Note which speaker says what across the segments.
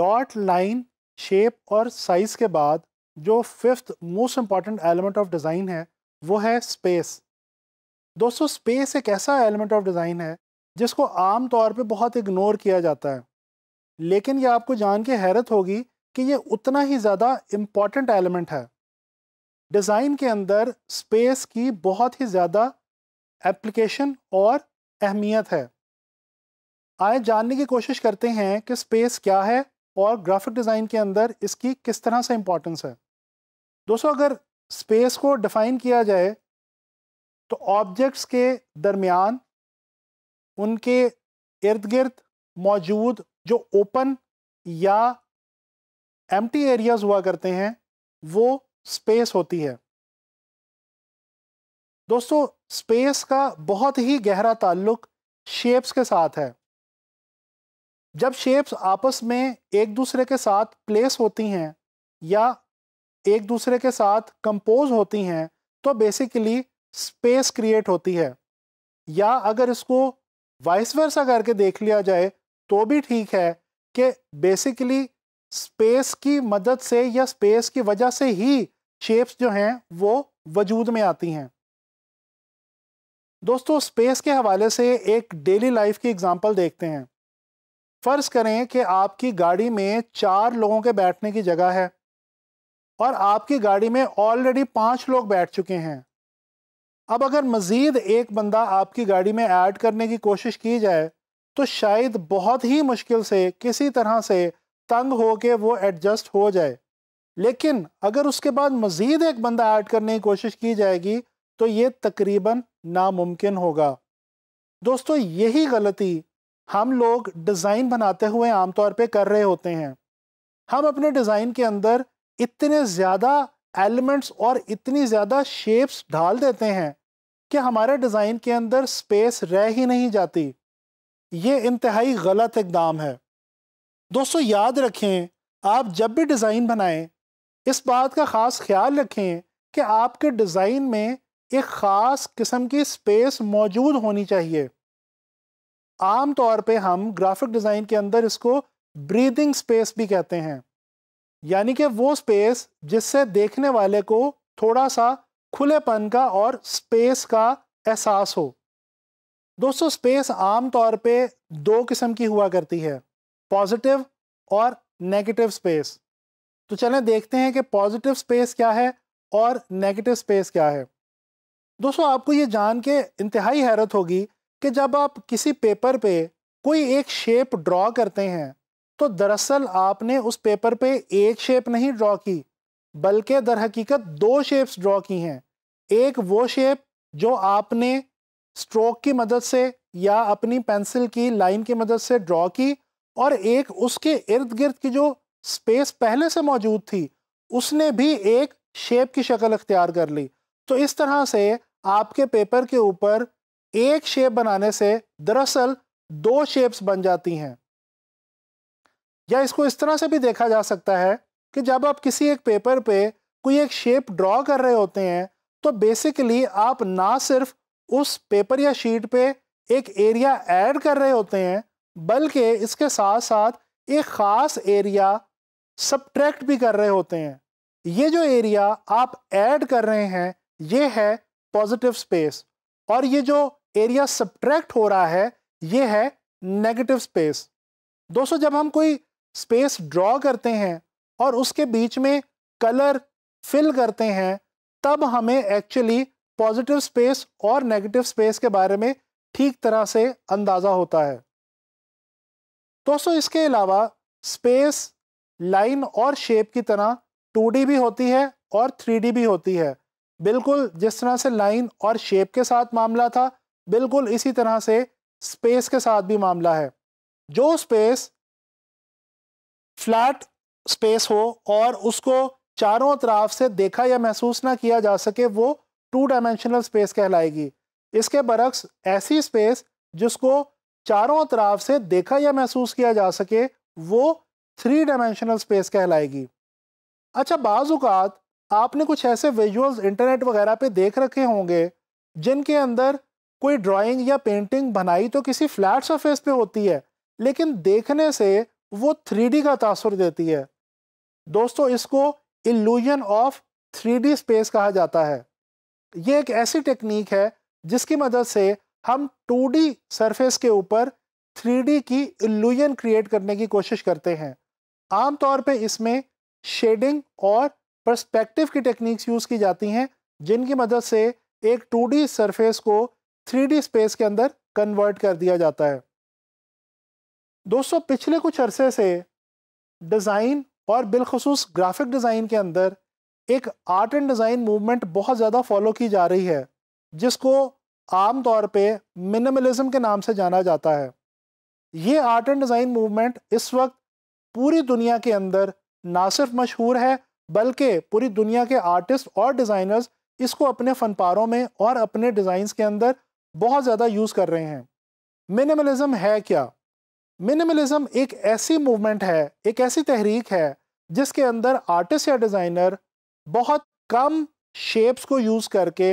Speaker 1: dot line shape और size के बाद जो fifth most important element of design है वो है स्पेस दोस्तों स्पेस एक ऐसा एलिमेंट ऑफ डिज़ाइन है जिसको आम तौर पे बहुत इग्नोर किया जाता है लेकिन ये आपको जान के हैरत होगी कि ये उतना ही ज़्यादा इम्पॉर्टेंट एलिमेंट है डिज़ाइन के अंदर स्पेस की बहुत ही ज़्यादा एप्लीकेशन और अहमियत है आए जानने की कोशिश करते हैं कि स्पेस क्या है और ग्राफिक डिज़ाइन के अंदर इसकी किस तरह से इम्पोर्टेंस है दोस्तों अगर स्पेस को डिफ़ाइन किया जाए तो ऑब्जेक्ट्स के दरमियान उनके इर्द गिर्द मौजूद जो ओपन या एम्प्टी एरियाज हुआ करते हैं वो स्पेस होती है दोस्तों स्पेस का बहुत ही गहरा ताल्लुक शेप्स के साथ है जब शेप्स आपस में एक दूसरे के साथ प्लेस होती हैं या एक दूसरे के साथ कंपोज होती हैं तो बेसिकली स्पेस क्रिएट होती है या अगर इसको वाइस वर्सा करके देख लिया जाए तो भी ठीक है कि बेसिकली स्पेस की मदद से या स्पेस की वजह से ही शेप्स जो हैं वो वजूद में आती हैं दोस्तों स्पेस के हवाले से एक डेली लाइफ की एग्जांपल देखते हैं फर्ज करें कि आपकी गाड़ी में चार लोगों के बैठने की जगह है और आपकी गाड़ी में ऑलरेडी पांच लोग बैठ चुके हैं अब अगर मज़ीद एक बंदा आपकी गाड़ी में ऐड करने की कोशिश की जाए तो शायद बहुत ही मुश्किल से किसी तरह से तंग हो के वो एडजस्ट हो जाए लेकिन अगर उसके बाद मज़ीद एक बंदा ऐड करने की कोशिश की जाएगी तो ये तकरीबन नामुमकिन होगा दोस्तों यही गलती हम लोग डिज़ाइन बनाते हुए आमतौर पे कर रहे होते हैं हम अपने डिज़ाइन के अंदर इतने ज़्यादा एलिमेंट्स और इतनी ज़्यादा शेप्स ढाल देते हैं कि हमारे डिज़ाइन के अंदर स्पेस रह ही नहीं जाती ये इंतहाई गलत इकदाम है दोस्तों याद रखें आप जब भी डिज़ाइन बनाएं इस बात का ख़ास ख्याल रखें कि आपके डिज़ाइन में एक ख़ास किस्म की स्पेस मौजूद होनी चाहिए आम तौर पे हम ग्राफिक डिज़ाइन के अंदर इसको ब्रीदिंग स्पेस भी कहते हैं यानी कि वो स्पेस जिससे देखने वाले को थोड़ा सा खुलेपन का और स्पेस का एहसास हो दोस्तों स्पेस आम तौर पे दो किस्म की हुआ करती है पॉजिटिव और नेगेटिव स्पेस तो चलें देखते हैं कि पॉजिटिव स्पेस क्या है और नेगेटिव स्पेस क्या है दोस्तों आपको ये जान के इंतहाई हैरत होगी कि जब आप किसी पेपर पे कोई एक शेप ड्रॉ करते हैं तो दरअसल आपने उस पेपर पे एक शेप नहीं ड्रॉ की बल्कि दर हकीकत दो शेप्स ड्रॉ की हैं एक वो शेप जो आपने स्ट्रोक की मदद से या अपनी पेंसिल की लाइन की मदद से ड्रॉ की और एक उसके इर्द गिर्द की जो स्पेस पहले से मौजूद थी उसने भी एक शेप की शक्ल अख्तियार कर ली तो इस तरह से आपके पेपर के ऊपर एक शेप बनाने से दरअसल दो शेप्स बन जाती हैं या इसको इस तरह से भी देखा जा सकता है कि जब आप किसी एक पेपर पे कोई एक शेप ड्रॉ कर रहे होते हैं तो बेसिकली आप ना सिर्फ उस पेपर या शीट पे एक एरिया ऐड कर रहे होते हैं बल्कि इसके साथ साथ एक ख़ास एरिया सब्ट्रैक्ट भी कर रहे होते हैं ये जो एरिया आप ऐड कर रहे हैं ये है पॉजिटिव स्पेस और ये जो एरिया सब्ट्रैक्ट हो रहा है ये है नेगेटिव स्पेस दोस्तों जब हम कोई स्पेस ड्रॉ करते हैं और उसके बीच में कलर फिल करते हैं तब हमें एक्चुअली पॉजिटिव स्पेस और नेगेटिव स्पेस के बारे में ठीक तरह से अंदाज़ा होता है दोस्तों इसके अलावा स्पेस लाइन और शेप की तरह 2D भी होती है और 3D भी होती है बिल्कुल जिस तरह से लाइन और शेप के साथ मामला था बिल्कुल इसी तरह से स्पेस के साथ भी मामला है जो स्पेस फ्लैट स्पेस हो और उसको चारों तरफ से देखा या महसूस ना किया जा सके वो टू डायमेंशनल स्पेस कहलाएगी इसके बरक्स ऐसी स्पेस जिसको चारों तरफ से देखा या महसूस किया जा सके वो थ्री डायमेंशनल स्पेस कहलाएगी अच्छा बाज़ात आपने कुछ ऐसे विजुअल्स इंटरनेट वगैरह पे देख रखे होंगे जिनके अंदर कोई ड्राइंग या पेंटिंग बनाई तो किसी फ्लैट सरफेस पे होती है लेकिन देखने से वो थ्री का तासर देती है दोस्तों इसको इल्यूजन ऑफ थ्री स्पेस कहा जाता है ये एक ऐसी टेक्निक है जिसकी मदद से हम टू सरफेस के ऊपर थ्री की इल्यूजन क्रिएट करने की कोशिश करते हैं आमतौर पे इसमें शेडिंग और परस्पेक्टिव की टेक्निक्स यूज़ की जाती हैं जिनकी मदद से एक डी सरफेस को थ्री स्पेस के अंदर कन्वर्ट कर दिया जाता है दोस्तों पिछले कुछ अरसे से डिज़ाइन और बिलखसूस ग्राफिक डिज़ाइन के अंदर एक आर्ट एंड डिज़ाइन मूवमेंट बहुत ज़्यादा फॉलो की जा रही है जिसको आम तौर पे मिनिमलिज्म के नाम से जाना जाता है ये आर्ट एंड डिज़ाइन मूवमेंट इस वक्त पूरी दुनिया के अंदर ना सिर्फ मशहूर है बल्कि पूरी दुनिया के आर्टिस्ट और डिज़ाइनर्स इसको अपने फनपारों में और अपने डिज़ाइंस के अंदर बहुत ज़्यादा यूज़ कर रहे हैं मिनिमलिज्म है क्या मिनिमलिज्म एक ऐसी मूवमेंट है एक ऐसी तहरीक है जिसके अंदर आर्टिस्ट या डिज़ाइनर बहुत कम शेप्स को यूज़ करके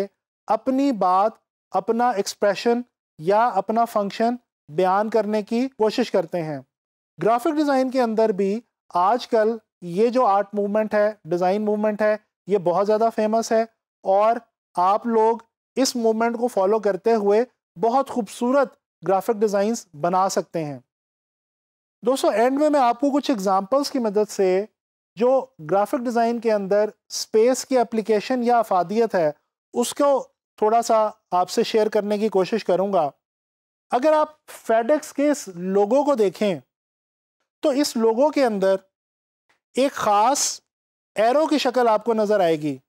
Speaker 1: अपनी बात अपना एक्सप्रेशन या अपना फंक्शन बयान करने की कोशिश करते हैं ग्राफिक डिज़ाइन के अंदर भी आजकल ये जो आर्ट मूवमेंट है डिज़ाइन मूवमेंट है ये बहुत ज़्यादा फेमस है और आप लोग इस मूवमेंट को फॉलो करते हुए बहुत खूबसूरत ग्राफिक डिज़ाइंस बना सकते हैं दोस्तों एंड में मैं आपको कुछ एग्जांपल्स की मदद से जो ग्राफिक डिज़ाइन के अंदर स्पेस की एप्लीकेशन या अफादियत है उसको थोड़ा सा आपसे शेयर करने की कोशिश करूँगा अगर आप फेडक्स के इस लोगों को देखें तो इस लोगों के अंदर एक ख़ास एरो की शक्ल आपको नज़र आएगी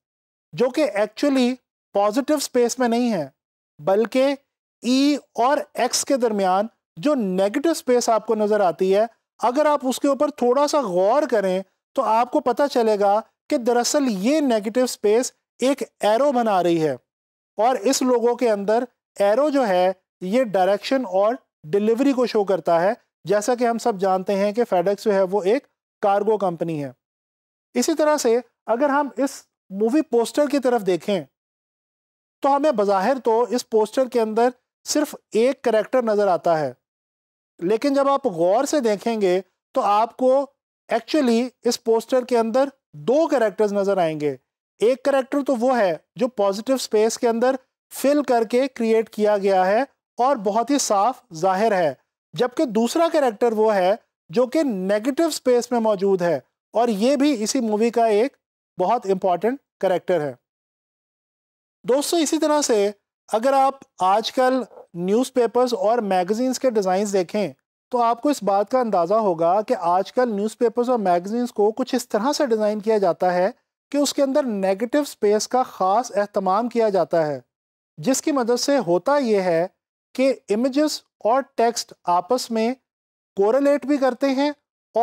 Speaker 1: जो कि एक्चुअली पॉजिटिव स्पेस में नहीं है बल्कि ई e और एक्स के दरमियान जो नेगेटिव स्पेस आपको नज़र आती है अगर आप उसके ऊपर थोड़ा सा गौर करें तो आपको पता चलेगा कि दरअसल ये नेगेटिव स्पेस एक एरो बना रही है और इस लोगों के अंदर एरो जो है ये डायरेक्शन और डिलीवरी को शो करता है जैसा कि हम सब जानते हैं कि फेडेक्स जो है वो एक कार्गो कंपनी है इसी तरह से अगर हम इस मूवी पोस्टर की तरफ देखें तो हमें बज़ाहिर तो इस पोस्टर के अंदर सिर्फ एक करेक्टर नज़र आता है लेकिन जब आप गौर से देखेंगे तो आपको एक्चुअली इस पोस्टर के अंदर दो करेक्टर्स नज़र आएंगे एक करेक्टर तो वो है जो पॉजिटिव स्पेस के अंदर फिल करके क्रिएट किया गया है और बहुत ही साफ जाहिर है जबकि दूसरा करेक्टर वो है जो कि नेगेटिव स्पेस में मौजूद है और ये भी इसी मूवी का एक बहुत इंपॉर्टेंट करेक्टर है दोस्तों इसी तरह से अगर आप आजकल न्यूज़पेपर्स और मैगज़ीन्स के डिज़ाइंस देखें तो आपको इस बात का अंदाज़ा होगा कि आजकल न्यूज़पेपर्स और मैगज़ीन्स को कुछ इस तरह से डिज़ाइन किया जाता है कि उसके अंदर नेगेटिव स्पेस का ख़ास अहतमाम किया जाता है जिसकी मदद से होता यह है कि इमेजेस और टेक्स्ट आपस में कोरलेट भी करते हैं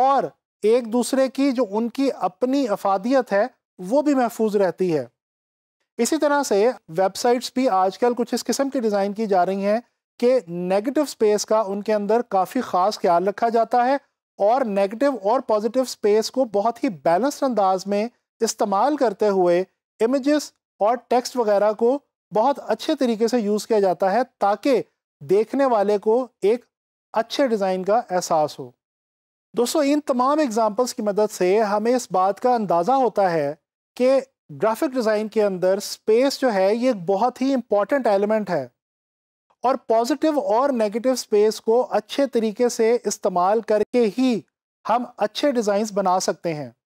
Speaker 1: और एक दूसरे की जो उनकी अपनी अफादियत है वो भी महफूज रहती है इसी तरह से वेबसाइट्स भी आजकल कुछ इस किस्म के डिज़ाइन की जा रही हैं कि नेगेटिव स्पेस का उनके अंदर काफ़ी ख़ास ख्याल रखा जाता है और नेगेटिव और पॉजिटिव स्पेस को बहुत ही बैलेंस्ड अंदाज में इस्तेमाल करते हुए इमेजेस और टेक्स्ट वगैरह को बहुत अच्छे तरीके से यूज़ किया जाता है ताकि देखने वाले को एक अच्छे डिज़ाइन का एहसास हो दोस्तों इन तमाम एग्ज़ाम्पल्स की मदद से हमें इस बात का अंदाज़ा होता है कि ग्राफिक डिज़ाइन के अंदर स्पेस जो है ये एक बहुत ही इम्पॉर्टेंट एलिमेंट है और पॉजिटिव और नेगेटिव स्पेस को अच्छे तरीके से इस्तेमाल करके ही हम अच्छे डिज़ाइंस बना सकते हैं